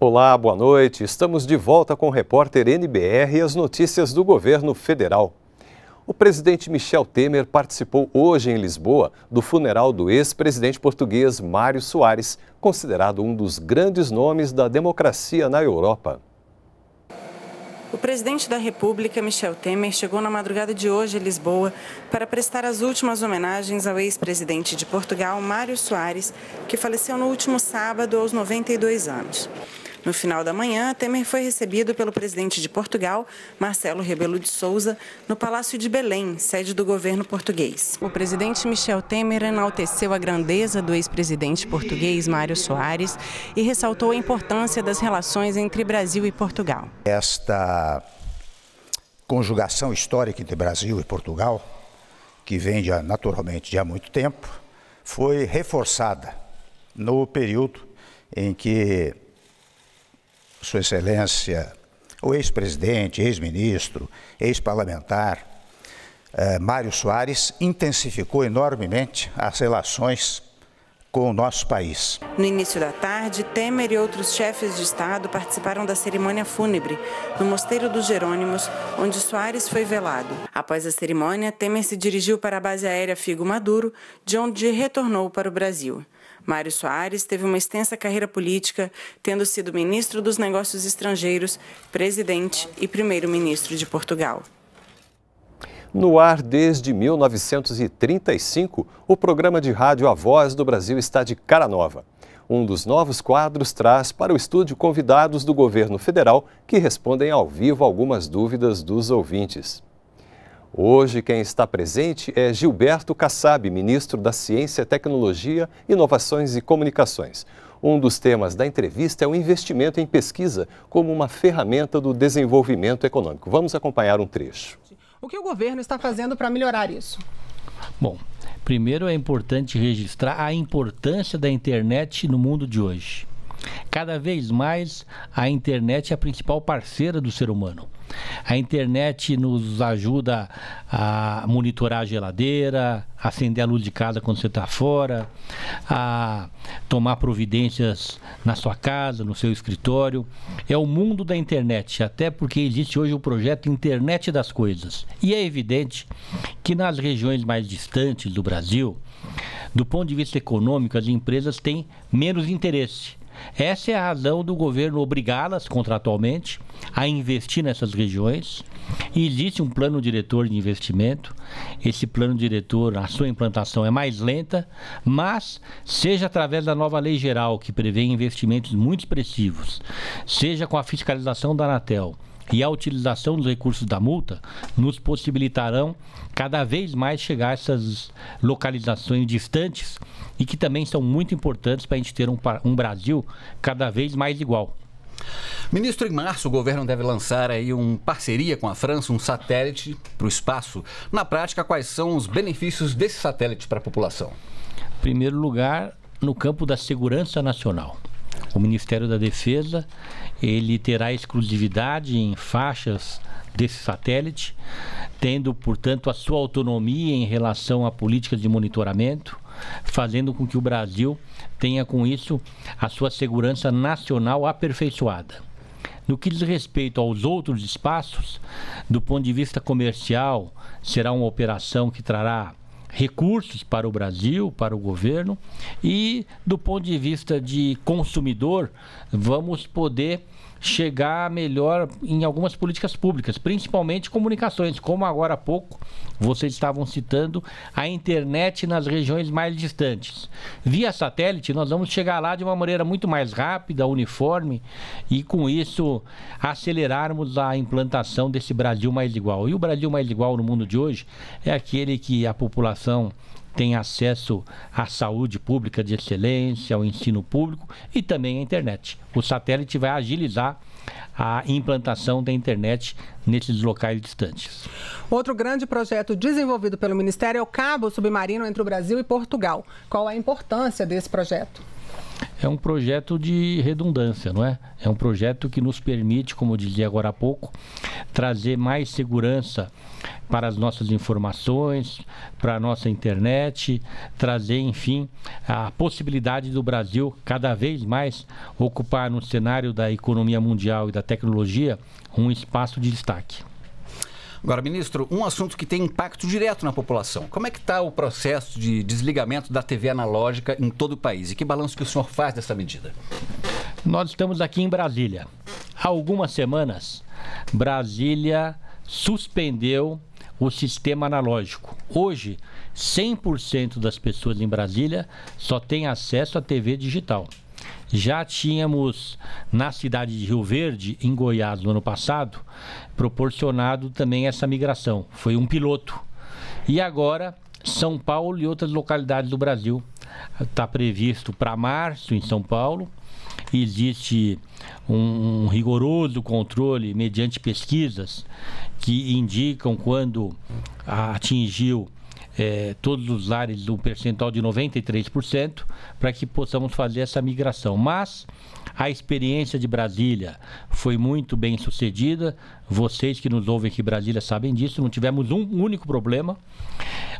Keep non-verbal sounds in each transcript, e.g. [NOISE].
Olá, boa noite. Estamos de volta com o repórter NBR e as notícias do governo federal. O presidente Michel Temer participou hoje em Lisboa do funeral do ex-presidente português Mário Soares, considerado um dos grandes nomes da democracia na Europa. O presidente da República, Michel Temer, chegou na madrugada de hoje a Lisboa para prestar as últimas homenagens ao ex-presidente de Portugal, Mário Soares, que faleceu no último sábado aos 92 anos. No final da manhã, Temer foi recebido pelo presidente de Portugal, Marcelo Rebelo de Souza, no Palácio de Belém, sede do governo português. O presidente Michel Temer enalteceu a grandeza do ex-presidente português Mário Soares e ressaltou a importância das relações entre Brasil e Portugal. Esta conjugação histórica entre Brasil e Portugal, que vem naturalmente de há muito tempo, foi reforçada no período em que sua Excelência, o ex-presidente, ex-ministro, ex-parlamentar, eh, Mário Soares, intensificou enormemente as relações com o nosso país. No início da tarde, Temer e outros chefes de Estado participaram da cerimônia fúnebre no Mosteiro dos Jerônimos, onde Soares foi velado. Após a cerimônia, Temer se dirigiu para a base aérea Figo Maduro, de onde retornou para o Brasil. Mário Soares teve uma extensa carreira política, tendo sido ministro dos Negócios Estrangeiros, presidente e primeiro-ministro de Portugal. No ar desde 1935, o programa de rádio A Voz do Brasil está de cara nova. Um dos novos quadros traz para o estúdio convidados do governo federal que respondem ao vivo algumas dúvidas dos ouvintes. Hoje, quem está presente é Gilberto Kassab, ministro da Ciência, Tecnologia, Inovações e Comunicações. Um dos temas da entrevista é o investimento em pesquisa como uma ferramenta do desenvolvimento econômico. Vamos acompanhar um trecho. O que o governo está fazendo para melhorar isso? Bom, primeiro é importante registrar a importância da internet no mundo de hoje. Cada vez mais, a internet é a principal parceira do ser humano a internet nos ajuda a monitorar a geladeira, acender a luz de casa quando você está fora, a tomar providências na sua casa, no seu escritório. É o mundo da internet, até porque existe hoje o projeto Internet das Coisas. E é evidente que nas regiões mais distantes do Brasil, do ponto de vista econômico, as empresas têm menos interesse essa é a razão do governo obrigá-las contratualmente a investir nessas regiões. E existe um plano diretor de investimento. Esse plano diretor, a sua implantação é mais lenta, mas seja através da nova lei geral que prevê investimentos muito expressivos, seja com a fiscalização da Anatel, e a utilização dos recursos da multa nos possibilitarão cada vez mais chegar a essas localizações distantes e que também são muito importantes para a gente ter um, um Brasil cada vez mais igual. Ministro, em março o governo deve lançar aí uma parceria com a França, um satélite para o espaço. Na prática, quais são os benefícios desse satélite para a população? Em primeiro lugar, no campo da segurança nacional. O Ministério da Defesa ele terá exclusividade em faixas desse satélite, tendo, portanto, a sua autonomia em relação à política de monitoramento, fazendo com que o Brasil tenha com isso a sua segurança nacional aperfeiçoada. No que diz respeito aos outros espaços, do ponto de vista comercial, será uma operação que trará recursos para o Brasil, para o governo, e do ponto de vista de consumidor, vamos poder chegar melhor em algumas políticas públicas, principalmente comunicações, como agora há pouco vocês estavam citando a internet nas regiões mais distantes. Via satélite, nós vamos chegar lá de uma maneira muito mais rápida, uniforme e com isso acelerarmos a implantação desse Brasil mais igual. E o Brasil mais igual no mundo de hoje é aquele que a população tem acesso à saúde pública de excelência, ao ensino público e também à internet. O satélite vai agilizar a implantação da internet nesses locais distantes. Outro grande projeto desenvolvido pelo Ministério é o cabo submarino entre o Brasil e Portugal. Qual a importância desse projeto? É um projeto de redundância, não é? É um projeto que nos permite, como eu dizia agora há pouco, trazer mais segurança para as nossas informações, para a nossa internet, trazer, enfim, a possibilidade do Brasil cada vez mais ocupar no cenário da economia mundial e da tecnologia um espaço de destaque. Agora, ministro, um assunto que tem impacto direto na população. Como é que está o processo de desligamento da TV analógica em todo o país? E que balanço que o senhor faz dessa medida? Nós estamos aqui em Brasília. Há algumas semanas, Brasília suspendeu o sistema analógico. Hoje, 100% das pessoas em Brasília só têm acesso à TV digital. Já tínhamos na cidade de Rio Verde, em Goiás, no ano passado, proporcionado também essa migração. Foi um piloto. E agora, São Paulo e outras localidades do Brasil. Está previsto para março em São Paulo existe um, um rigoroso controle mediante pesquisas que indicam quando atingiu é, todos os lares um percentual de 93% para que possamos fazer essa migração. Mas a experiência de Brasília foi muito bem sucedida. Vocês que nos ouvem aqui em Brasília sabem disso. Não tivemos um único problema.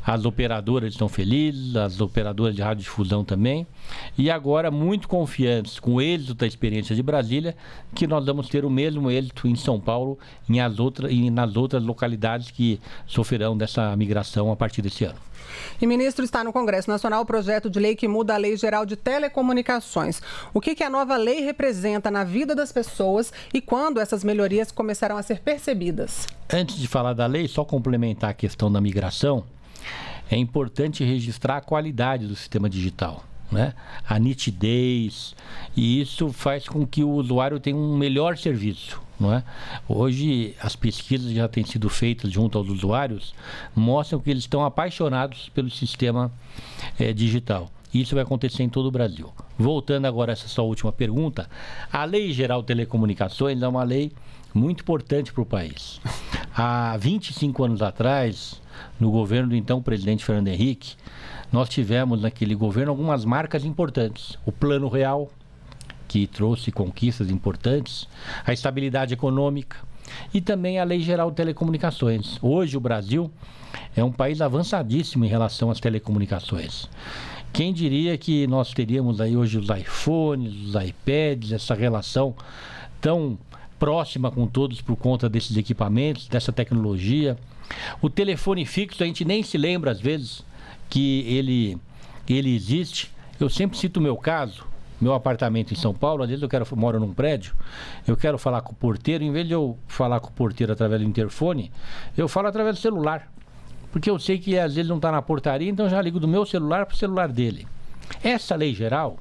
As operadoras estão felizes, as operadoras de radiodifusão também. E agora, muito confiantes com o êxito da experiência de Brasília, que nós vamos ter o mesmo êxito em São Paulo e nas outras localidades que sofrerão dessa migração a partir desse ano ano. E ministro, está no Congresso Nacional o projeto de lei que muda a Lei Geral de Telecomunicações. O que, que a nova lei representa na vida das pessoas e quando essas melhorias começarão a ser percebidas? Antes de falar da lei, só complementar a questão da migração. É importante registrar a qualidade do sistema digital. Né? a nitidez, e isso faz com que o usuário tenha um melhor serviço. Não é? Hoje, as pesquisas já têm sido feitas junto aos usuários, mostram que eles estão apaixonados pelo sistema é, digital. Isso vai acontecer em todo o Brasil. Voltando agora a essa sua última pergunta, a Lei Geral de Telecomunicações é uma lei muito importante para o país. [LAUGHS] Há 25 anos atrás, no governo do então presidente Fernando Henrique, nós tivemos naquele governo algumas marcas importantes. O Plano Real, que trouxe conquistas importantes, a estabilidade econômica e também a Lei Geral de Telecomunicações. Hoje o Brasil é um país avançadíssimo em relação às telecomunicações. Quem diria que nós teríamos aí hoje os iPhones, os iPads, essa relação tão próxima com todos por conta desses equipamentos, dessa tecnologia. O telefone fixo, a gente nem se lembra às vezes que ele, ele existe. Eu sempre cito o meu caso meu apartamento em São Paulo, às vezes eu quero moro num prédio, eu quero falar com o porteiro, em vez de eu falar com o porteiro através do interfone, eu falo através do celular. Porque eu sei que às vezes não está na portaria, então eu já ligo do meu celular para o celular dele. Essa lei geral,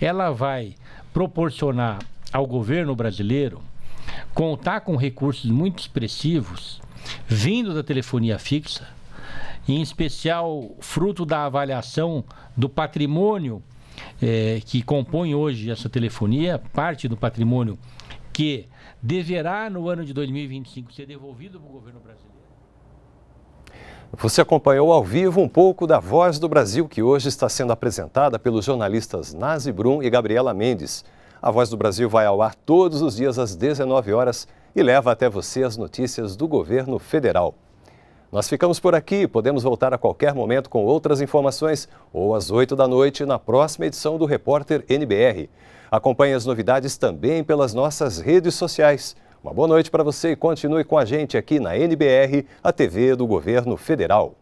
ela vai proporcionar ao governo brasileiro contar com recursos muito expressivos vindo da telefonia fixa, em especial fruto da avaliação do patrimônio é, que compõe hoje essa telefonia, parte do patrimônio que deverá no ano de 2025 ser devolvido para o governo brasileiro. Você acompanhou ao vivo um pouco da Voz do Brasil, que hoje está sendo apresentada pelos jornalistas Nazi Brum e Gabriela Mendes. A Voz do Brasil vai ao ar todos os dias às 19 horas e leva até você as notícias do governo federal. Nós ficamos por aqui, podemos voltar a qualquer momento com outras informações ou às 8 da noite na próxima edição do Repórter NBR. Acompanhe as novidades também pelas nossas redes sociais. Uma boa noite para você e continue com a gente aqui na NBR, a TV do Governo Federal.